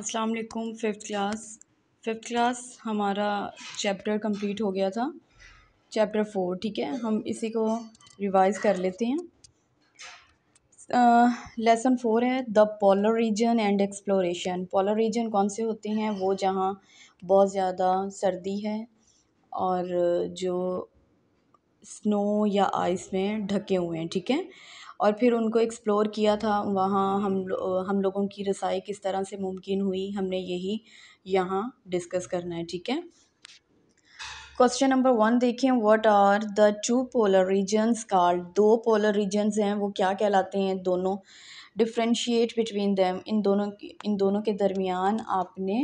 अस्सलाम वालेकुम fifth class fifth class हमारा चैप्टर कंप्लीट हो गया था चैप्टर फोर ठीक है हम इसी को रिवाइज कर लेते हैं लेसन फोर है the polar region and exploration polar region कौन से होते हैं वो जहाँ बहुत ज़्यादा सर्दी है और जो स्नो या आइस में ढके हुए हैं ठीक है और फिर उनको एक्सप्लोर किया था वहाँ हम हम लोगों की रसाई किस तरह से मुमकिन हुई हमने यही यहाँ डिस्कस करना है ठीक है क्वेश्चन नंबर वन देखें what are the two polar regions called दो पोलर रीजन्स हैं वो क्या कहलाते हैं दोनों डिफ्रेंशिएट बिटवीन दैम इन दोनों इन दोनों के दरमियान आपने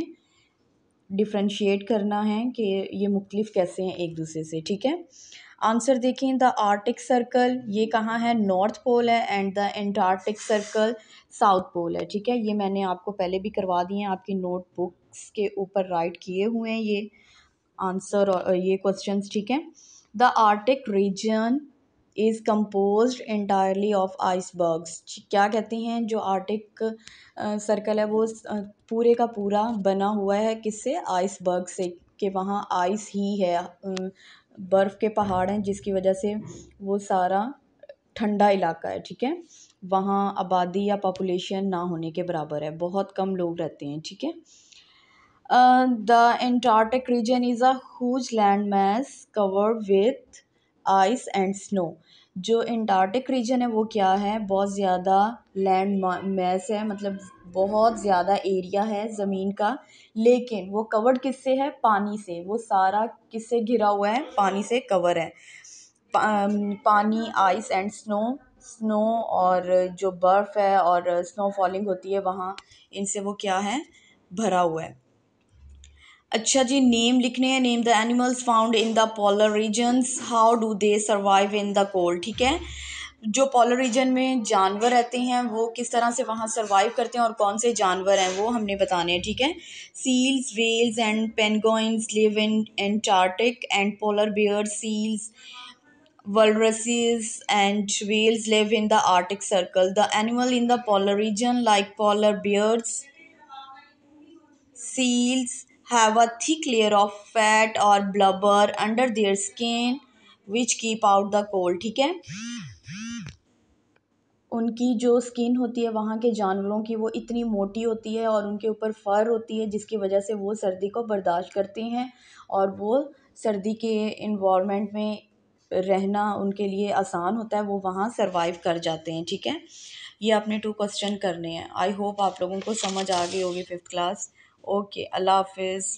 डिफ्रेंशिएट करना है कि ये मुख्तलिफ कैसे हैं एक दूसरे से ठीक है आंसर देखें द आर्टिक सर्कल ये कहाँ है नॉर्थ पोल है and the Antarctic circle south pole है ठीक है ये मैंने आपको पहले भी करवा दिए हैं आपकी नोट बुक्स के ऊपर राइट किए हुए हैं ये आंसर और ये क्वेश्चन ठीक है the Arctic region is compose entirely of icebergs क्या कहते हैं जो आर्टिक सर्कल uh, है वो uh, पूरे का पूरा बना हुआ है किससे आइसबर्ग से कि वहाँ आइस ही है uh, बर्फ़ के पहाड़ हैं जिसकी वजह से वो सारा ठंडा इलाका है ठीक है वहाँ आबादी या पॉपुलेशन ना होने के बराबर है बहुत कम लोग रहते हैं ठीक है the Antarctic region is a huge land mass covered with ice and snow जो एंटार्टिक रीजन है वो क्या है बहुत ज़्यादा लैंड मैस है मतलब बहुत ज़्यादा एरिया है ज़मीन का लेकिन वो कवर्ड किससे है पानी से वो सारा किससे घिरा हुआ है पानी से कवर है पा, पानी आइस एंड स्नो स्नो और जो बर्फ़ है और स्नो फॉलिंग होती है वहाँ इनसे वो क्या है भरा हुआ है अच्छा जी नेम लिखने हैं name the animals found in the polar regions how do they survive in the cold ठीक है जो पोलर रीजन में जानवर रहते हैं वो किस तरह से वहाँ सर्वाइव करते हैं और कौन से जानवर हैं वो हमने बताने हैं ठीक है seals whales and penguins live in Antarctic and polar bear seals walruses and whales live in the Arctic circle the animal in the polar region like polar bears seals have a thick layer of fat or blubber under their skin which keep out the cold ठीक है उनकी जो skin होती है वहाँ के जानवरों की वो इतनी मोटी होती है और उनके ऊपर फर होती है जिसकी वजह से वो सर्दी को बर्दाश्त करते हैं और वो सर्दी के इन्वामेंट में रहना उनके लिए आसान होता है वो वहाँ सर्वाइव कर जाते हैं ठीक है ये आपने टू क्वेश्चन करने हैं आई होप आप लोगों को समझ आ गई होगी फिफ्थ क्लास ओके अल्लाह हाफ़िज़